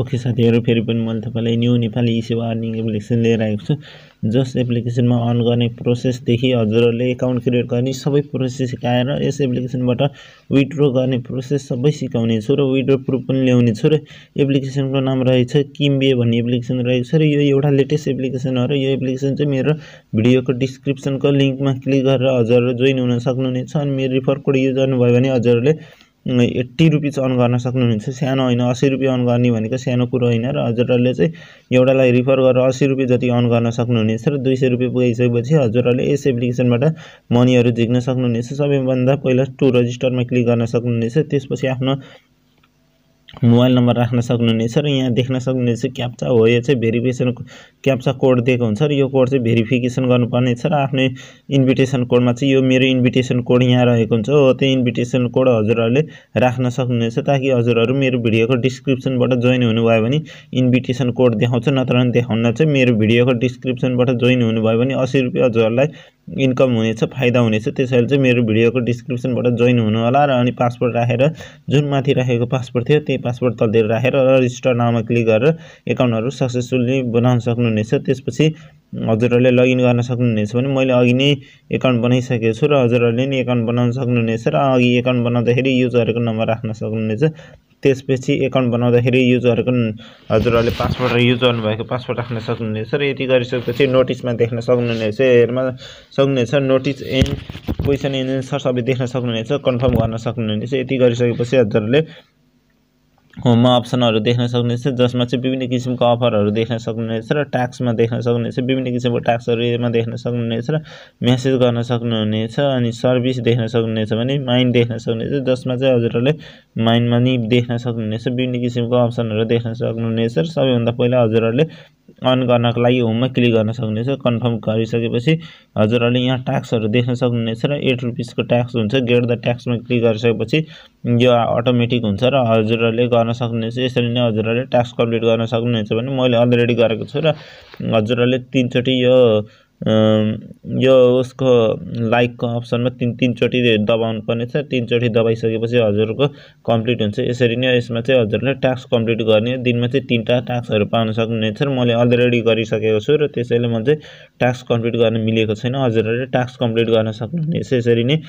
okay साथीहरू फेरि पनि मैले तपाईँलाई new Nepali easy earning application लिएर आएको छु जस एप्लिकेसनमा अन गर्ने प्रोसेसदेखि हजुरहरूले एकाउन्ट क्रिएट गर्ने सबै प्रोसेस सिकाएर यस एप्लिकेसनबाट विड्रो गर्ने प्रोसेस सबै सिकाउने छु र विड्रो प्रुफ पनि ल्याउने छु र एप्लिकेसनको नाम रहेछ किमबे भन्ने एप्लिकेसन रहेको छ र यो एउटा लेटेस्ट एप्लिकेसन हो र यो एप्लिकेसन चाहिँ मेरो भिडियोको डिस्क्रिप्सनको लिङ्कमा क्लिक गरेर हजुरहरू जोइन हुन सक्नुहुनेछ अनि मेरो रिफर कोड युज गर्नुभयो भने हजुरहरूले एट्टी रुपिस अन गर्न सक्नुहुन्छ सानो होइन असी रुपियाँ अन गर्ने भनेको सानो कुरो होइन र हजुरहरूले चाहिँ एउटालाई रिफर गरेर असी रुपियाँ जति अन गर्न सक्नुहुनेछ र दुई सय रुपियाँ पुगिसकेपछि हजुरहरूले यस एप्लिकेसनबाट मनीहरू झिक्न सक्नुहुनेछ सबैभन्दा पहिला टु रजिस्टरमा क्लिक गर्न सक्नुहुनेछ त्यसपछि आफ्नो मोबाइल नम्बर राख्न सक्नुहुनेछ र यहाँ देख्न सक्नुहुनेछ क्याप्चा हो यो चाहिँ भेरिफिकेसन क्याप्चा कोड दिएको हुन्छ र यो कोड चाहिँ भेरिफिकेसन गर्नुपर्ने छ र आफ्नो इन्भिटेसन कोडमा चाहिँ यो मेरो इन्भिटेसन कोड यहाँ रहेको हुन्छ हो त्यो इन्भिटेसन कोड हजुरहरूले राख्न सक्नुहुनेछ ताकि हजुरहरू मेरो भिडियोको डिस्क्रिप्सनबाट जोइन हुनुभयो भने इन्भिटेसन कोड देखाउँछ नत्र भने देखाउन चाहिँ मेरो भिडियोको डिस्क्रिप्सनबाट जोइन हुनुभयो भने असी रुपियाँ हजुरहरूलाई इन्कम हुनेछ फाइदा हुनेछ त्यसैले चाहिँ मेरो भिडियोको डिस्क्रिप्सनबाट जोइन हुनुहोला र अनि पासवर्ड राखेर जुन माथि राखेको पासवर्ड थियो त्यही पासवर्ड तलतिर राखेर र रजिस्टर नाउमा क्लिक गरेर एकाउन्टहरू सक्सेसफुल्ली बनाउन सक्नुहुनेछ त्यसपछि हजुरहरूले लगइन गर्न सक्नुहुनेछ भने मैले अघि नै एकाउन्ट बनाइसकेको छु र हजुरहरूले नि एकाउन्ट बनाउन सक्नुहुनेछ र अघि एकाउन्ट बनाउँदाखेरि युजरहरूको नम्बर राख्न सक्नुहुनेछ त्यसपछि एकाउन्ट बनाउँदाखेरि युजहरूको हजुरहरूले पासवर्ड र युज गर्नुभएको पासवर्ड राख्न सक्नुहुनेछ र यति गरिसकेपछि नोटिसमा देख्न सक्नुहुनेछ हेर्न सक्नुहुनेछ notice and question and answer सबै देख्न सक्नुहुनेछ कन्फर्म गर्न सक्नुहुनेछ यति गरिसकेपछि हजुरहरूले होममा अप्सनहरू देख्न सक्नुहुनेछ जसमा चाहिँ विभिन्न किसिमको अफरहरू देख्न सक्नुहुनेछ र ट्याक्समा देख्न सक्नुहुनेछ विभिन्न किसिमको ट्याक्सहरू देख्न सक्नुहुनेछ र म्यासेज गर्न सक्नुहुनेछ अनि सर्भिस देख्न सक्नुहुनेछ भने माइन्ड देख्न सक्नुहुनेछ जसमा चाहिँ हजुरहरूले माइन्डमा नि देख्न सक्नुहुनेछ विभिन्न किसिमको अप्सनहरू देख्न सक्नुहुनेछ र सबैभन्दा पहिला हजुरहरूले अन गर्नको लागि होममा क्लिक गर्न सक्नुहुन्छ कन्फर्म गरिसकेपछि हजुरहरूले यहाँ ट्याक्सहरू देख्न सक्नुहुनेछ र एट रुपिसको ट्याक्स हुन्छ गेट द ट्याक्समा क्लिक गरिसकेपछि यो अटोमेटिक हुन्छ र हजुरहरूले गर्न सक्नुहुनेछ यसरी नै हजुरहरूले ट्याक्स कम्प्लिट गर्न सक्नुहुनेछ भने मैले अलरेडी गरेको छु र हजुरहरूले तिनचोटि यो यो उसको लाइकको अप्सनमा तिन तिनचोटि दबाउनु छ तिनचोटि दबाइसकेपछि हजुरको कम्प्लिट हुन्छ यसरी नै यसमा चाहिँ हजुरले टास्क कम्प्लिट गर्ने दिनमा चाहिँ तिनवटा टास्कहरू पाउन सक्नुहुनेछ र मैले अलरेडी गरिसकेको छु र त्यसैले म चाहिँ टास्क कम्प्लिट गर्न मिलेको छैन हजुरहरूले टास्क कम्प्लिट गर्न सक्नुहुनेछ यसरी नै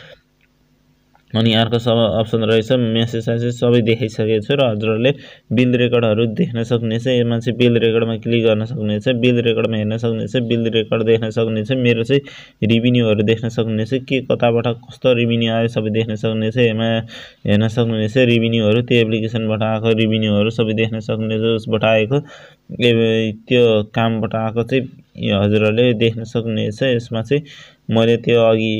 अनि अर्को सब अप्सन रहेछ मेसेज स्यासेज सबै देखाइसकेको छु र हजुरहरूले बिल रेकर्डहरू देख्न सक्नेछ यसमा चाहिँ बिल रेकर्डमा क्लिक गर्न सक्नेछ बिल रेकर्डमा हेर्न सक्नेछ बिल रेकर्ड देख्न सक्नेछ मेरो चाहिँ रिभिन्यूहरू देख्न सक्नेछ के कताबाट कस्तो रिभिन्यू आयो सबै देख्न सक्नेछ यसमा हेर्न सक्नुहुनेछ रिभिन्यूहरू त्यो एप्लिकेसनबाट आएको रिभिन्यूहरू सबै देख्न सक्नेछ उसबाट आएको त्यो कामबाट आएको चाहिँ हजुरहरूले देख्न सक्नेछ यसमा चाहिँ मैले त्यो अघि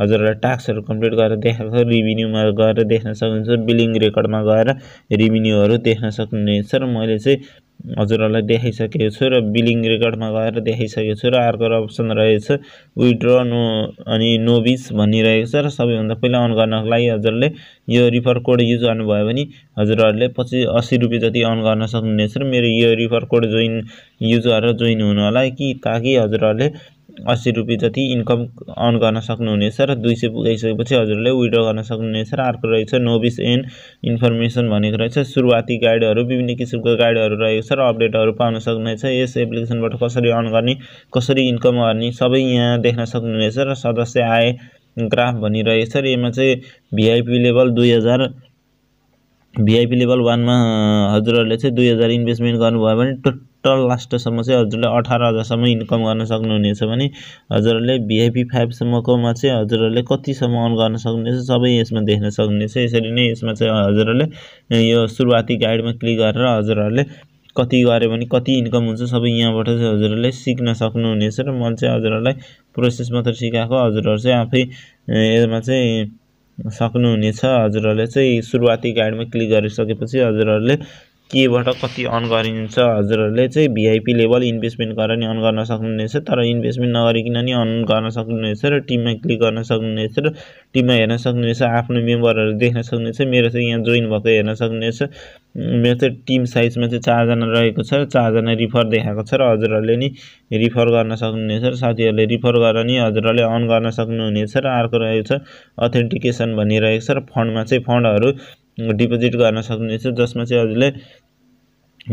हजुरहरूलाई टास्कहरू कम्प्लिट गरेर देखाएको रिभिन्यूमा गएर देख्न सक्नुहुन्छ बिलिङ रेकर्डमा गएर रिभिन्यूहरू देख्न सक्नुहुनेछ र मैले चाहिँ हजुरहरूलाई देखाइसकेको छु र बिलिङ रेकर्डमा गएर देखाइसकेको छु र अर्को अप्सन रहेछ विड्र नो अनि नोबिस भनिरहेको छ र सबैभन्दा पहिला अन गर्नको लागि हजुरहरूले यो रिफर कोड युज गर्नुभयो भने हजुरहरूले पछि अस्सी रुपियाँ जति अन गर्न सक्नुहुनेछ र मेरो यो रिफर कोड जोइन युज गरेर जोइन हुनु होला कि ताकि हजुरहरूले अस्सी रुपियाँ जति इन्कम अर्न गर्न सक्नुहुनेछ र दुई सय पुगाइसकेपछि हजुरले विड्र गर्न सक्नुहुनेछ र अर्को रहेछ नोबिस एन इन्फर्मेसन भनेको रहेछ सुरुवाती गाइडहरू विभिन्न किसिमको गाइडहरू रहेको छ र अपडेटहरू पाउन सक्नुहुनेछ यस एप्लिकेसनबाट कसरी अर्न गर्ने कसरी इन्कम गर्ने सबै यहाँ देख्न सक्नुहुनेछ र सदस्य आए ग्राफ भनिरहेको छ र यसमा चाहिँ भिआइपी लेभल दुई हजार भिआइपी लेभल वानमा हजुरहरूले चाहिँ दुई हजार इन्भेस्टमेन्ट गर्नुभयो भने टल लास्टसम्म चाहिँ हजुरले अठार हजारसम्म इन्कम गर्न सक्नुहुनेछ भने हजुरहरूले भिआइपी फाइभसम्मकोमा चाहिँ हजुरहरूले कतिसम्म अन गर्न सक्नुहुनेछ सबै यसमा देख्न सक्नुहुनेछ यसरी नै यसमा चाहिँ हजुरहरूले यो सुरुवाती गाइडमा क्लिक गरेर हजुरहरूले कति गऱ्यो भने कति इन्कम हुन्छ सबै यहाँबाट चाहिँ हजुरहरूले सिक्न सक्नुहुनेछ र मैले चाहिँ हजुरहरूलाई प्रोसेस मात्र सिकाएको हजुरहरू चाहिँ आफै यसमा चाहिँ सक्नुहुनेछ हजुरहरूले चाहिँ सुरुवाती गाइडमा क्लिक गरिसकेपछि हजुरहरूले केबाट कति अन गरिन्छ हजुरहरूले चाहिँ भिआइपी लेभल इन्भेस्टमेन्ट गरेर नि अन गर्न सक्नुहुनेछ तर इन्भेस्टमेन्ट नगरिकन नि अन गर्न सक्नुहुनेछ र टिममा क्लिक गर्न सक्नुहुनेछ र टिममा हेर्न सक्नुहुनेछ आफ्नो मेम्बरहरू देख्न सक्नुहुनेछ मेरो चाहिँ यहाँ जोइन भएको हेर्न सक्नुहुनेछ मेरो चाहिँ टिम साइजमा चाहिँ चारजना रहेको छ र चारजना रिफर देखाएको छ र हजुरहरूले नि रिफर गर्न सक्नुहुनेछ र साथीहरूले रिफर गरेर नि हजुरहरूले अन गर्न सक्नुहुनेछ र अर्को रहेको छ अथेन्टिकेसन भनिरहेको छ र फन्डमा चाहिँ फन्डहरू डिपोजिट गर्न सक्नुहुनेछ जसमा चाहिँ हजुरले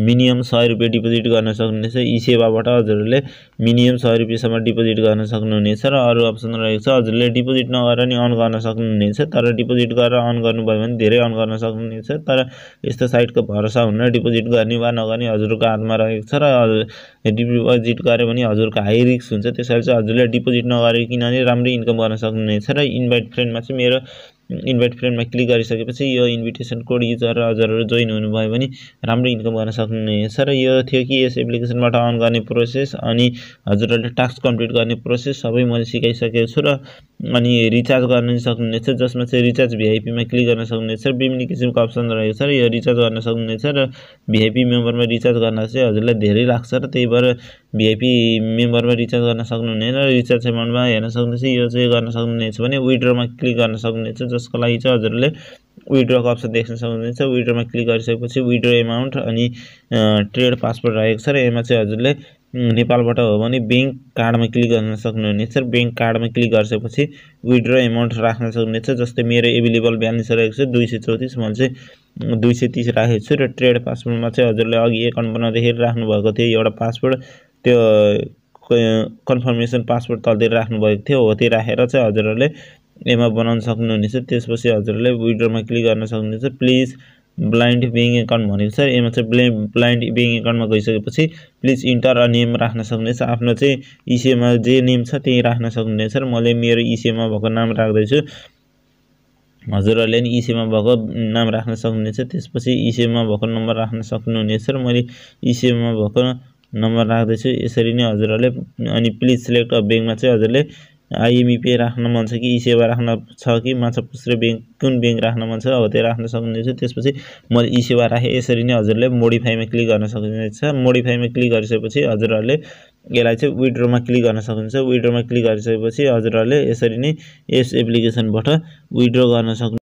मिनिमम सय रुपियाँ डिपोजिट गर्न सक्नुहुनेछ यी सेवाबाट हजुरहरूले मिनिमम सय रुपियाँसम्म डिपोजिट गर्न सक्नुहुनेछ र अरू अप्सन रहेको छ हजुरले डिपोजिट नगरेर नि अन गर्न सक्नुहुनेछ तर डिपोजिट गरेर अन गर्नुभयो भने धेरै अन गर्न सक्नुहुनेछ तर यस्तो साइटको भरोसा हुन्न डिपोजिट गर्ने वा नगर्ने हजुरको हातमा रहेको छ र डिपोजिट गऱ्यो भने हजुरको हाई रिस्क हुन्छ त्यसैले चाहिँ हजुरले डिपोजिट नगरे किनभने राम्रै इन्कम गर्न सक्नुहुनेछ र इन्भाइट फ्रेन्डमा चाहिँ मेरो इन्भाइट फ्रेन्डमा क्लिक गरिसकेपछि यो इन्भिटेसन कोड युजर हजुरहरू जोइन हुनुभयो भने राम्रो इन्कम गर्न सक्नुहुनेछ र यो थियो कि यस एप्लिकेसनबाट अन गर्ने प्रोसेस अनि हजुरहरूले टास्क कम्प्लिट गर्ने प्रोसेस सबै मैले सिकाइसकेको छु र अनि रिचार्ज गर्न सक्नुहुनेछ जसमा चाहिँ रिचार्ज भिआइपीमा क्लिक गर्न सक्नुहुनेछ विभिन्न किसिमको अप्सन रहेको छ र यो रिचार्ज गर्न सक्नुहुनेछ र भिआइपी मेम्बरमा रिचार्ज गर्न चाहिँ हजुरलाई धेरै लाग्छ र त्यही भएर भिआइपी मेम्बरमा रिचार्ज गर्न सक्नुहुनेछ र रिचार्ज एमाउन्टमा हेर्न सक्नुहुन्छ यो चाहिँ गर्न सक्नुहुनेछ भने विड्रोमा क्लिक गर्न सक्नुहुनेछ जसको लागि चाहिँ हजुरले विड्रोको अप्सन देख्न सक्नुहुनेछ विड्रोमा क्लिक गरिसकेपछि विड्रो एमाउन्ट अनि ट्रेड पासवर्ड रहेको छ र यसमा चाहिँ हजुरले नेपालबाट हो भने ब्याङ्क कार्डमा क्लिक गर्न सक्नुहुनेछ ब्याङ्क कार्डमा क्लिक गरिसकेपछि विड्र एमाउन्ट राख्न सक्नुहुनेछ जस्तै मेरो एभाइलेबल ब्यालेन्स रहेको छ दुई सय चौतिस मैले चाहिँ दुई सय तिस राखेको छु र ट्रेड पासपोर्टमा चाहिँ हजुरले अघि एकाउन्ट बनाउँदाखेरि राख्नुभएको थियो एउटा पासपोर्ट त्यो कन्फर्मेसन पासपोर्ट तलतिर राख्नुभएको थियो हो त्यो राखेर चाहिँ हजुरहरूले एमा बनाउन सक्नुहुनेछ त्यसपछि हजुरहरूले विड्रोमा क्लिक गर्न सक्नुहुनेछ प्लिज ब्लाइन्ड बेङ एकाउन्ट भनेको छ यसमा चाहिँ ब्ले ब्लाइन्ड बेङ एकाउन्टमा गइसकेपछि प्लिज इन्टर अ नेम राख्न सक्नुहुनेछ आफ्नो चाहिँ इसिएमा जे नेम छ त्यही राख्न सक्नुहुनेछ र मैले मेरो इसिएमा भएको नाम राख्दैछु हजुरहरूले नि इसेमा भएको नाम राख्न सक्नुहुनेछ त्यसपछि इसेमा भएको नम्बर राख्न सक्नुहुनेछ र मैले इसेमा भएको नम्बर राख्दैछु यसरी नै हजुरहरूले अनि प्लिज सेलेक्ट अ ब्याङ्कमा चाहिँ हजुरले आइएमइपी राख्न मन छ कि ई सेवा राख्न छ कि माछा पुस्रे ब्याङ्क कुन ब्याङ्क राख्न मन छ हो त्यो राख्न सक्नुहुन्छ त्यसपछि मैले ई सेवा राखेँ यसरी नै हजुरले मोडिफाईमा क्लिक गर्न सक्नुहुन्छ मोडिफाईमा क्लिक गरिसकेपछि हजुरहरूले यसलाई चाहिँ विड्रोमा क्लिक गर्न सक्नुहुन्छ विड्रोमा क्लिक गरिसकेपछि हजुरहरूले यसरी नै यस एप्लिकेसनबाट विड्रो गर्न सक्नु